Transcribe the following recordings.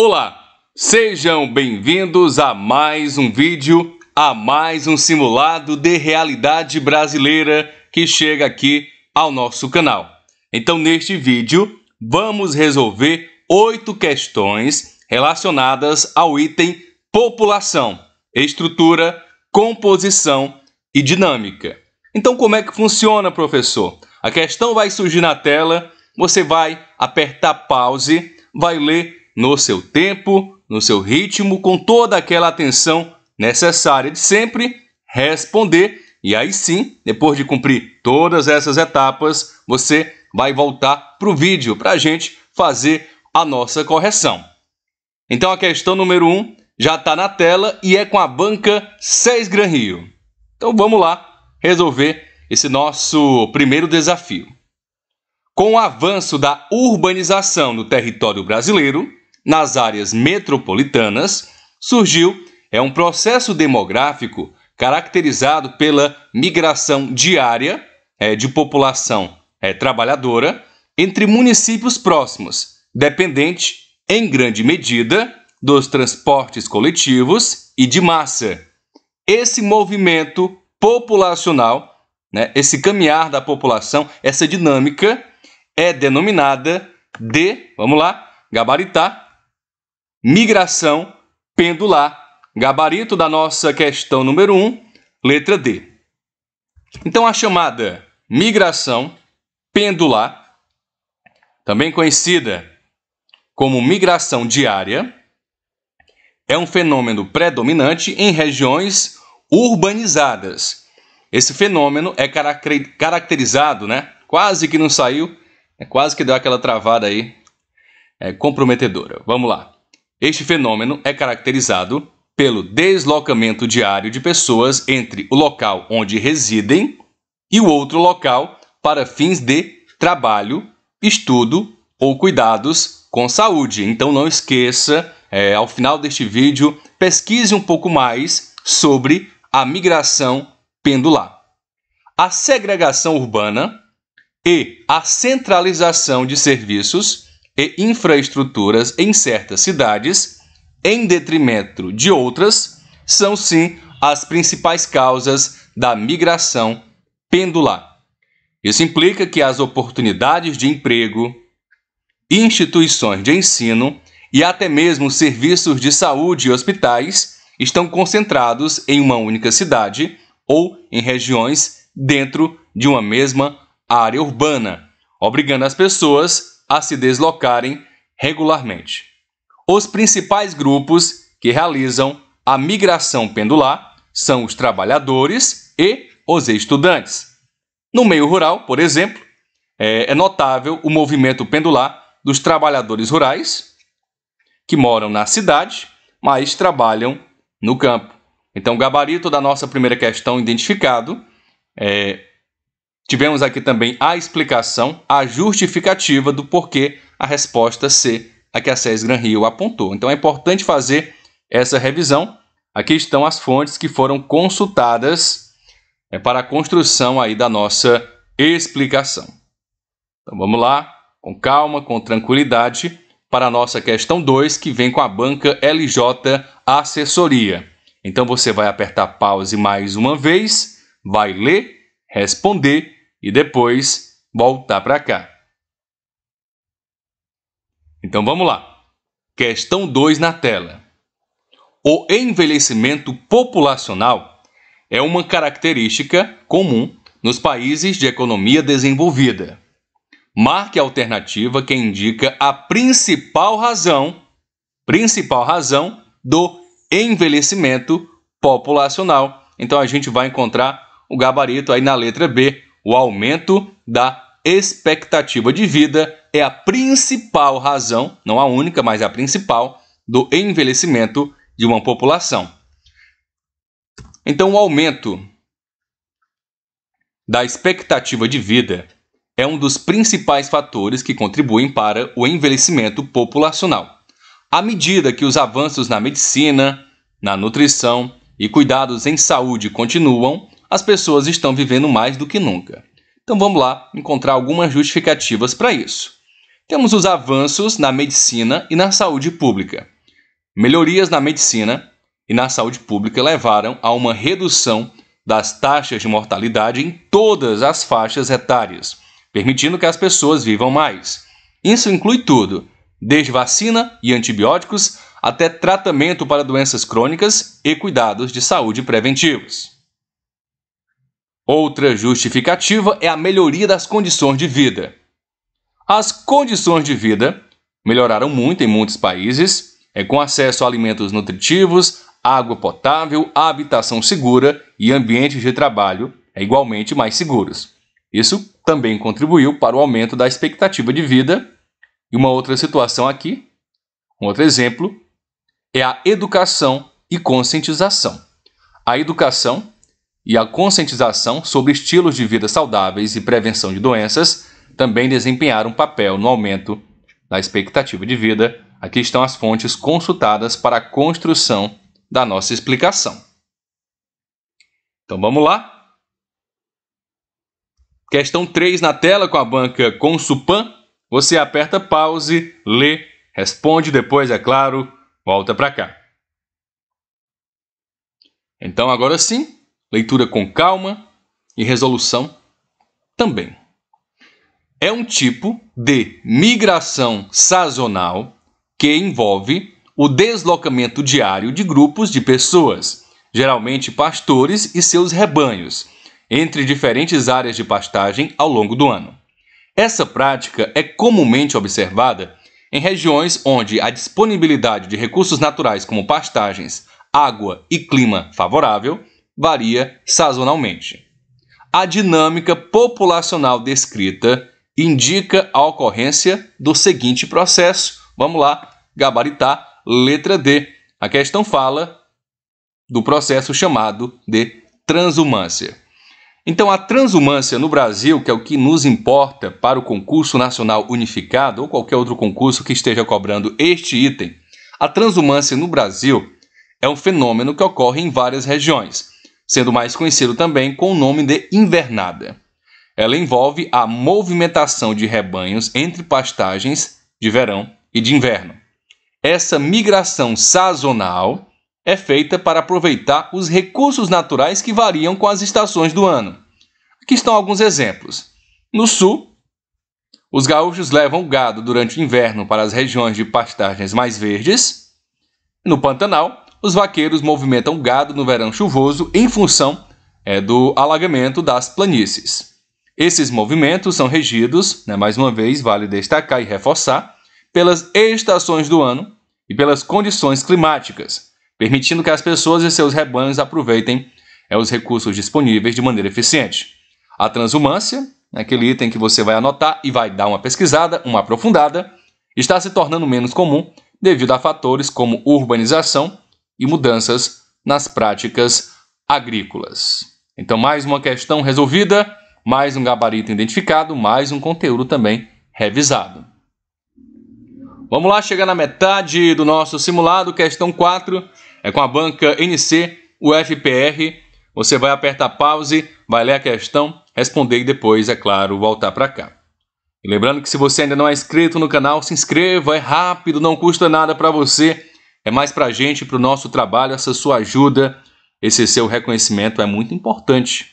Olá, sejam bem-vindos a mais um vídeo, a mais um simulado de realidade brasileira que chega aqui ao nosso canal. Então, neste vídeo, vamos resolver oito questões relacionadas ao item população, estrutura, composição e dinâmica. Então, como é que funciona, professor? A questão vai surgir na tela, você vai apertar pause, vai ler no seu tempo, no seu ritmo, com toda aquela atenção necessária de sempre responder. E aí sim, depois de cumprir todas essas etapas, você vai voltar para o vídeo para a gente fazer a nossa correção. Então a questão número 1 um já está na tela e é com a banca 6 Gran Rio. Então vamos lá resolver esse nosso primeiro desafio. Com o avanço da urbanização no território brasileiro, nas áreas metropolitanas, surgiu é um processo demográfico caracterizado pela migração diária é, de população é, trabalhadora entre municípios próximos, dependente, em grande medida, dos transportes coletivos e de massa. Esse movimento populacional, né, esse caminhar da população, essa dinâmica, é denominada de, vamos lá, gabaritar, migração pendular, gabarito da nossa questão número 1, um, letra D. Então, a chamada migração pendular, também conhecida como migração diária, é um fenômeno predominante em regiões urbanizadas. Esse fenômeno é caracterizado, né? Quase que não saiu, é quase que deu aquela travada aí, é comprometedora. Vamos lá. Este fenômeno é caracterizado pelo deslocamento diário de pessoas entre o local onde residem e o outro local para fins de trabalho, estudo ou cuidados com saúde. Então não esqueça, é, ao final deste vídeo, pesquise um pouco mais sobre a migração pendular. A segregação urbana e a centralização de serviços e infraestruturas em certas cidades, em detrimento de outras, são sim as principais causas da migração pendular. Isso implica que as oportunidades de emprego, instituições de ensino e até mesmo serviços de saúde e hospitais estão concentrados em uma única cidade ou em regiões dentro de uma mesma área urbana, obrigando as pessoas a se deslocarem regularmente. Os principais grupos que realizam a migração pendular são os trabalhadores e os estudantes. No meio rural, por exemplo, é, é notável o movimento pendular dos trabalhadores rurais, que moram na cidade, mas trabalham no campo. Então, o gabarito da nossa primeira questão identificado é Tivemos aqui também a explicação, a justificativa do porquê a resposta C a que a SES Gran Rio apontou. Então é importante fazer essa revisão. Aqui estão as fontes que foram consultadas é, para a construção aí da nossa explicação. Então vamos lá, com calma, com tranquilidade, para a nossa questão 2, que vem com a banca LJ Assessoria. Então você vai apertar pause mais uma vez, vai ler, responder e depois voltar para cá. Então vamos lá. Questão 2 na tela. O envelhecimento populacional é uma característica comum nos países de economia desenvolvida. Marque a alternativa que indica a principal razão, principal razão do envelhecimento populacional. Então a gente vai encontrar o gabarito aí na letra B, o aumento da expectativa de vida é a principal razão, não a única, mas a principal, do envelhecimento de uma população. Então, o aumento da expectativa de vida é um dos principais fatores que contribuem para o envelhecimento populacional. À medida que os avanços na medicina, na nutrição e cuidados em saúde continuam, as pessoas estão vivendo mais do que nunca. Então vamos lá encontrar algumas justificativas para isso. Temos os avanços na medicina e na saúde pública. Melhorias na medicina e na saúde pública levaram a uma redução das taxas de mortalidade em todas as faixas etárias, permitindo que as pessoas vivam mais. Isso inclui tudo, desde vacina e antibióticos até tratamento para doenças crônicas e cuidados de saúde preventivos. Outra justificativa é a melhoria das condições de vida. As condições de vida melhoraram muito em muitos países, é com acesso a alimentos nutritivos, água potável, habitação segura e ambientes de trabalho é igualmente mais seguros. Isso também contribuiu para o aumento da expectativa de vida. E uma outra situação aqui, um outro exemplo, é a educação e conscientização. A educação e a conscientização sobre estilos de vida saudáveis e prevenção de doenças também desempenharam um papel no aumento da expectativa de vida. Aqui estão as fontes consultadas para a construção da nossa explicação. Então vamos lá. Questão 3 na tela com a banca Consupan. Você aperta pause, lê, responde depois, é claro, volta para cá. Então agora sim, leitura com calma e resolução também. É um tipo de migração sazonal que envolve o deslocamento diário de grupos de pessoas, geralmente pastores e seus rebanhos, entre diferentes áreas de pastagem ao longo do ano. Essa prática é comumente observada em regiões onde a disponibilidade de recursos naturais como pastagens, água e clima favorável varia sazonalmente. A dinâmica populacional descrita indica a ocorrência do seguinte processo. Vamos lá, gabaritar, letra D. A questão fala do processo chamado de transumância. Então, a transumância no Brasil, que é o que nos importa para o concurso nacional unificado ou qualquer outro concurso que esteja cobrando este item, a transumância no Brasil é um fenômeno que ocorre em várias regiões sendo mais conhecido também com o nome de invernada. Ela envolve a movimentação de rebanhos entre pastagens de verão e de inverno. Essa migração sazonal é feita para aproveitar os recursos naturais que variam com as estações do ano. Aqui estão alguns exemplos. No sul, os gaúchos levam o gado durante o inverno para as regiões de pastagens mais verdes. No Pantanal, os vaqueiros movimentam gado no verão chuvoso em função é, do alagamento das planícies. Esses movimentos são regidos, né, mais uma vez, vale destacar e reforçar, pelas estações do ano e pelas condições climáticas, permitindo que as pessoas e seus rebanhos aproveitem é, os recursos disponíveis de maneira eficiente. A transumância, aquele item que você vai anotar e vai dar uma pesquisada, uma aprofundada, está se tornando menos comum devido a fatores como urbanização e mudanças nas práticas agrícolas. Então, mais uma questão resolvida, mais um gabarito identificado, mais um conteúdo também revisado. Vamos lá, chegar na metade do nosso simulado, questão 4, é com a banca NC, UFPR. Você vai apertar pause, vai ler a questão, responder e depois, é claro, voltar para cá. E lembrando que se você ainda não é inscrito no canal, se inscreva, é rápido, não custa nada para você. É mais para a gente, para o nosso trabalho, essa sua ajuda, esse seu reconhecimento é muito importante.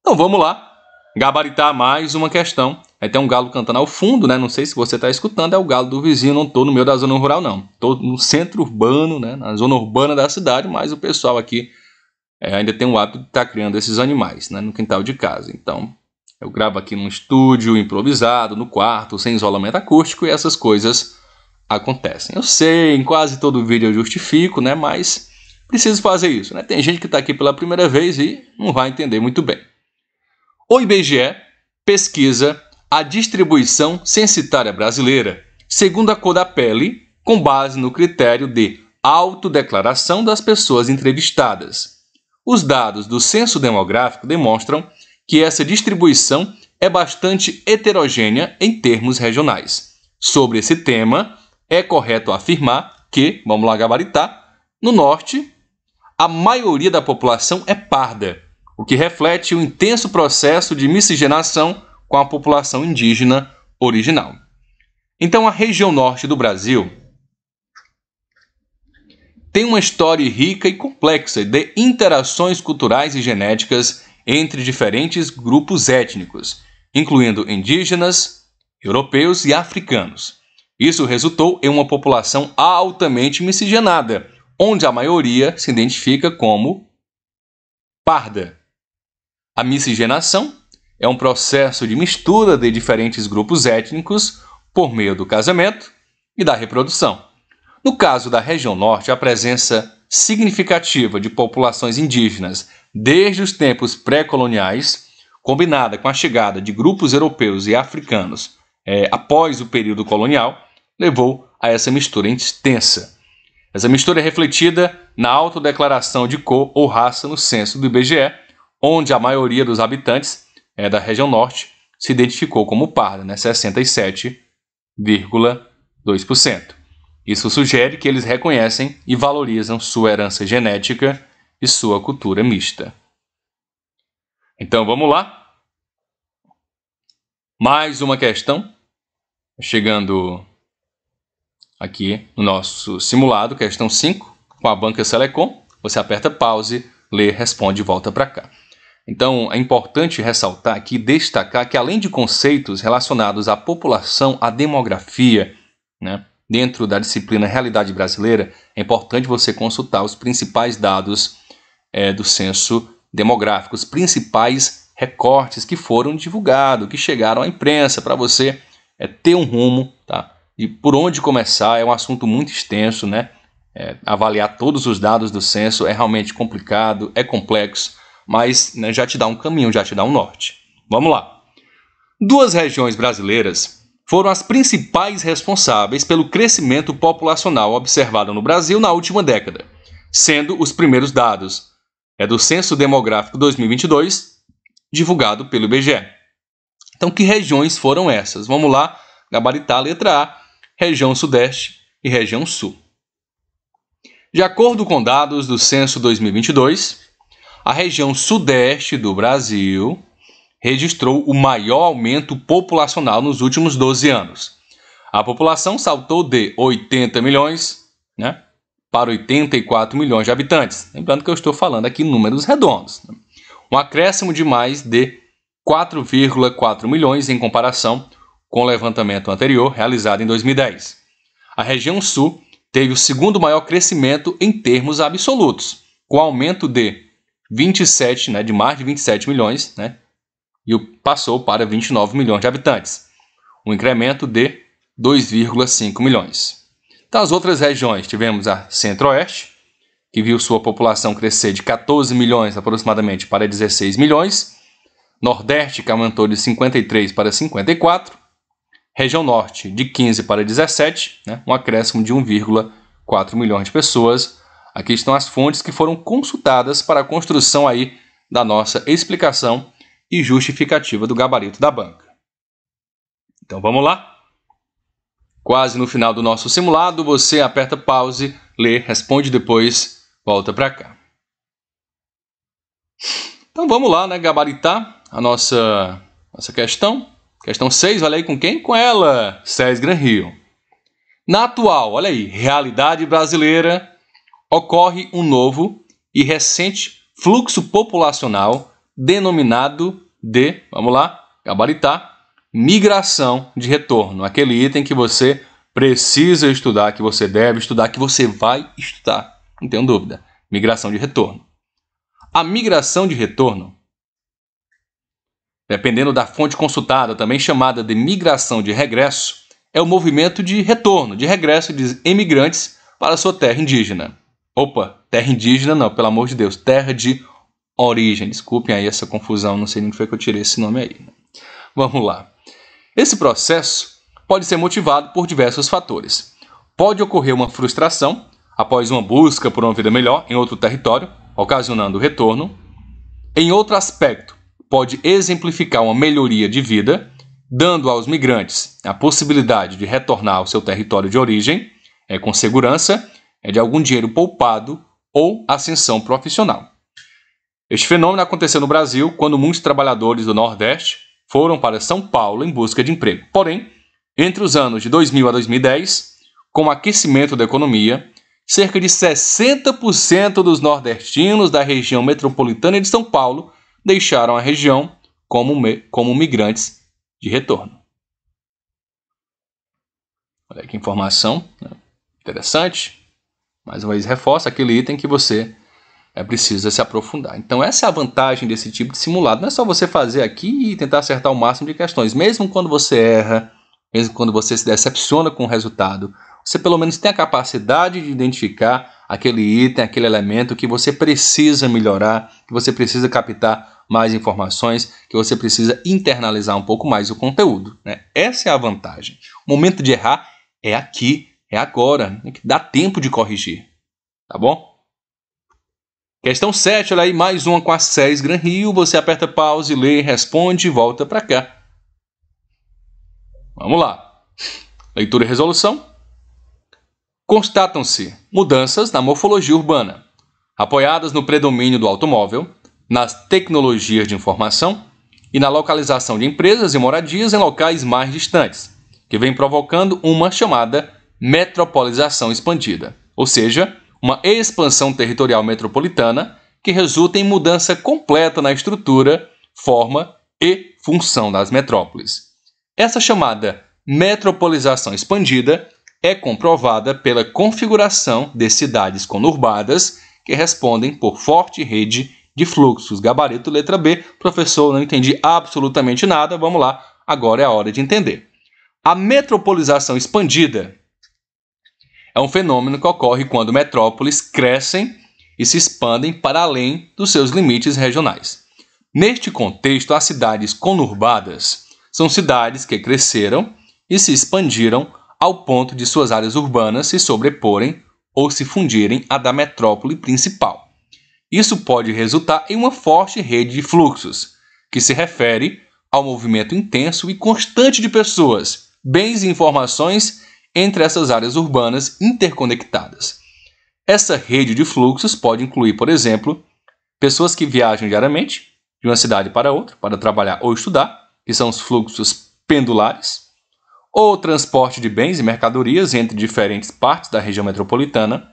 Então vamos lá, gabaritar mais uma questão. Aí tem um galo cantando ao fundo, né? Não sei se você está escutando, é o galo do vizinho, não estou no meio da zona rural, não. Estou no centro urbano, né? Na zona urbana da cidade, mas o pessoal aqui é, ainda tem o hábito de estar tá criando esses animais, né? No quintal de casa. Então, eu gravo aqui num estúdio improvisado, no quarto, sem isolamento acústico e essas coisas acontecem. Eu sei, em quase todo vídeo eu justifico, né? Mas preciso fazer isso, né? Tem gente que está aqui pela primeira vez e não vai entender muito bem. O IBGE pesquisa a distribuição censitária brasileira, segundo a cor da pele, com base no critério de autodeclaração das pessoas entrevistadas. Os dados do censo demográfico demonstram que essa distribuição é bastante heterogênea em termos regionais. Sobre esse tema, é correto afirmar que, vamos lá gabaritar, no norte a maioria da população é parda, o que reflete o intenso processo de miscigenação com a população indígena original. Então, a região norte do Brasil tem uma história rica e complexa de interações culturais e genéticas entre diferentes grupos étnicos, incluindo indígenas, europeus e africanos. Isso resultou em uma população altamente miscigenada, onde a maioria se identifica como parda. A miscigenação é um processo de mistura de diferentes grupos étnicos por meio do casamento e da reprodução. No caso da região norte, a presença significativa de populações indígenas desde os tempos pré-coloniais, combinada com a chegada de grupos europeus e africanos é, após o período colonial, levou a essa mistura extensa. Essa mistura é refletida na autodeclaração de cor ou raça no censo do IBGE, onde a maioria dos habitantes é, da região norte se identificou como parda, né? 67,2%. Isso sugere que eles reconhecem e valorizam sua herança genética e sua cultura mista. Então vamos lá. Mais uma questão. Chegando aqui no nosso simulado, é questão 5, com a banca Selecom. Você aperta pause, lê, responde e volta para cá. Então, é importante ressaltar aqui, destacar que além de conceitos relacionados à população, à demografia, né, dentro da disciplina Realidade Brasileira, é importante você consultar os principais dados é, do censo demográfico, os principais recortes que foram divulgados, que chegaram à imprensa, para você é, ter um rumo, tá? e por onde começar é um assunto muito extenso, né? É, avaliar todos os dados do censo é realmente complicado, é complexo, mas né, já te dá um caminho, já te dá um norte. Vamos lá. Duas regiões brasileiras foram as principais responsáveis pelo crescimento populacional observado no Brasil na última década, sendo os primeiros dados é do Censo Demográfico 2022, divulgado pelo IBGE. Então, que regiões foram essas? Vamos lá gabaritar a letra A, região sudeste e região sul. De acordo com dados do censo 2022, a região sudeste do Brasil registrou o maior aumento populacional nos últimos 12 anos. A população saltou de 80 milhões né, para 84 milhões de habitantes. Lembrando que eu estou falando aqui em números redondos. Né. Um acréscimo de mais de 4,4 milhões em comparação com o levantamento anterior, realizado em 2010. A região Sul teve o segundo maior crescimento em termos absolutos, com aumento de 27, né, de mais de 27 milhões, né, e passou para 29 milhões de habitantes, um incremento de 2,5 milhões. Das outras regiões, tivemos a Centro-Oeste, que viu sua população crescer de 14 milhões aproximadamente para 16 milhões, Nordeste, que aumentou de 53 para 54, Região Norte, de 15 para 17, né, um acréscimo de 1,4 milhões de pessoas. Aqui estão as fontes que foram consultadas para a construção aí da nossa explicação e justificativa do gabarito da banca. Então vamos lá? Quase no final do nosso simulado, você aperta pause, lê, responde depois, volta para cá. Então vamos lá, né, gabaritar a nossa, nossa questão. Questão 6, olha aí com quem? Com ela, César Gran Rio. Na atual, olha aí, realidade brasileira, ocorre um novo e recente fluxo populacional denominado de, vamos lá, gabaritar, migração de retorno. Aquele item que você precisa estudar, que você deve estudar, que você vai estudar, não tenho dúvida. Migração de retorno. A migração de retorno dependendo da fonte consultada, também chamada de migração de regresso, é o movimento de retorno, de regresso de emigrantes para sua terra indígena. Opa, terra indígena não, pelo amor de Deus, terra de origem. Desculpem aí essa confusão, não sei nem onde foi que eu tirei esse nome aí. Vamos lá. Esse processo pode ser motivado por diversos fatores. Pode ocorrer uma frustração após uma busca por uma vida melhor em outro território, ocasionando o retorno. Em outro aspecto, pode exemplificar uma melhoria de vida, dando aos migrantes a possibilidade de retornar ao seu território de origem é, com segurança, é de algum dinheiro poupado ou ascensão profissional. Este fenômeno aconteceu no Brasil quando muitos trabalhadores do Nordeste foram para São Paulo em busca de emprego. Porém, entre os anos de 2000 a 2010, com o aquecimento da economia, cerca de 60% dos nordestinos da região metropolitana de São Paulo deixaram a região como, como migrantes de retorno. Olha que informação né? interessante. Mais uma vez reforça aquele item que você é precisa se aprofundar. Então essa é a vantagem desse tipo de simulado. Não é só você fazer aqui e tentar acertar o máximo de questões. Mesmo quando você erra, mesmo quando você se decepciona com o resultado, você pelo menos tem a capacidade de identificar aquele item, aquele elemento que você precisa melhorar, que você precisa captar mais informações, que você precisa internalizar um pouco mais o conteúdo. Né? Essa é a vantagem. O momento de errar é aqui, é agora, né? dá tempo de corrigir. Tá bom? Questão 7, olha aí, mais uma com a SES Gran Rio. Você aperta pause, lê, responde e volta para cá. Vamos lá. Leitura e resolução constatam-se mudanças na morfologia urbana, apoiadas no predomínio do automóvel, nas tecnologias de informação e na localização de empresas e moradias em locais mais distantes, que vem provocando uma chamada metropolização expandida, ou seja, uma expansão territorial metropolitana que resulta em mudança completa na estrutura, forma e função das metrópoles. Essa chamada metropolização expandida é comprovada pela configuração de cidades conurbadas que respondem por forte rede de fluxos. Gabarito letra B. Professor, não entendi absolutamente nada. Vamos lá, agora é a hora de entender. A metropolização expandida é um fenômeno que ocorre quando metrópoles crescem e se expandem para além dos seus limites regionais. Neste contexto, as cidades conurbadas são cidades que cresceram e se expandiram ao ponto de suas áreas urbanas se sobreporem ou se fundirem à da metrópole principal. Isso pode resultar em uma forte rede de fluxos, que se refere ao movimento intenso e constante de pessoas, bens e informações entre essas áreas urbanas interconectadas. Essa rede de fluxos pode incluir, por exemplo, pessoas que viajam diariamente de uma cidade para outra para trabalhar ou estudar, que são os fluxos pendulares, o transporte de bens e mercadorias entre diferentes partes da região metropolitana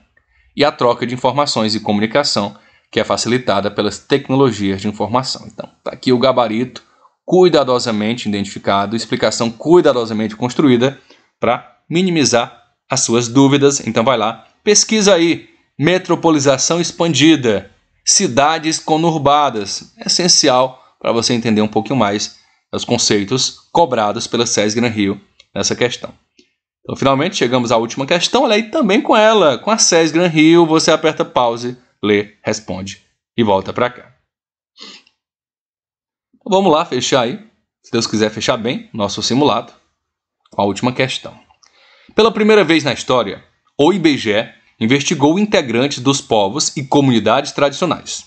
e a troca de informações e comunicação, que é facilitada pelas tecnologias de informação. Então, está aqui o gabarito cuidadosamente identificado, explicação cuidadosamente construída para minimizar as suas dúvidas. Então, vai lá, pesquisa aí metropolização expandida, cidades conurbadas. É essencial para você entender um pouquinho mais os conceitos cobrados pela SESGRAN Rio nessa questão. Então, finalmente, chegamos à última questão. Olha aí também com ela, com a SES Gran Rio. Você aperta pause, lê, responde e volta para cá. Então, vamos lá, fechar aí. Se Deus quiser fechar bem, nosso simulado. Com a última questão. Pela primeira vez na história, o IBGE investigou integrantes dos povos e comunidades tradicionais.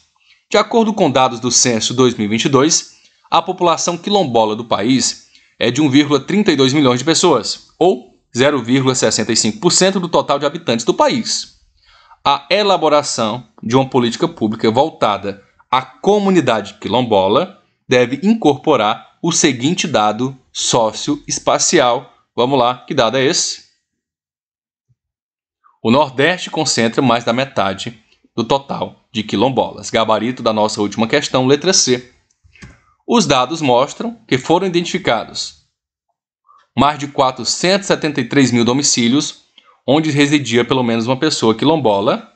De acordo com dados do Censo 2022, a população quilombola do país é de 1,32 milhões de pessoas, ou 0,65% do total de habitantes do país. A elaboração de uma política pública voltada à comunidade quilombola deve incorporar o seguinte dado socioespacial. Vamos lá, que dado é esse? O Nordeste concentra mais da metade do total de quilombolas. Gabarito da nossa última questão, letra C. Os dados mostram que foram identificados mais de 473 mil domicílios onde residia pelo menos uma pessoa quilombola,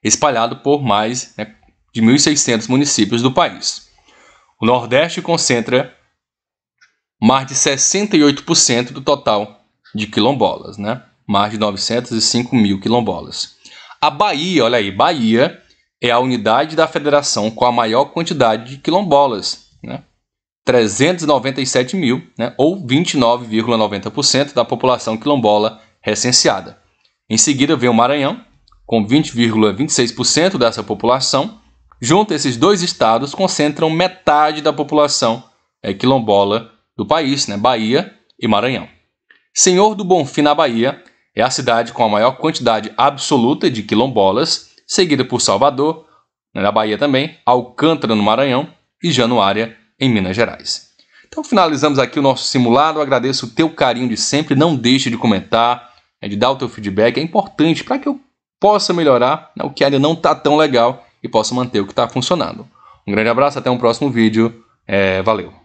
espalhado por mais né, de 1.600 municípios do país. O Nordeste concentra mais de 68% do total de quilombolas, né? mais de 905 mil quilombolas. A Bahia, olha aí, Bahia é a unidade da federação com a maior quantidade de quilombolas, né? 397 mil, né? ou 29,90% da população quilombola recenseada. Em seguida vem o Maranhão, com 20,26% dessa população. Junto esses dois estados concentram metade da população é, quilombola do país, né? Bahia e Maranhão. Senhor do Bonfim na Bahia é a cidade com a maior quantidade absoluta de quilombolas, seguida por Salvador, na Bahia também, Alcântara, no Maranhão e Januária, em Minas Gerais. Então finalizamos aqui o nosso simulado. agradeço o teu carinho de sempre. Não deixe de comentar, né, de dar o teu feedback. É importante para que eu possa melhorar né, o que ainda não está tão legal e possa manter o que está funcionando. Um grande abraço, até um próximo vídeo. É, valeu!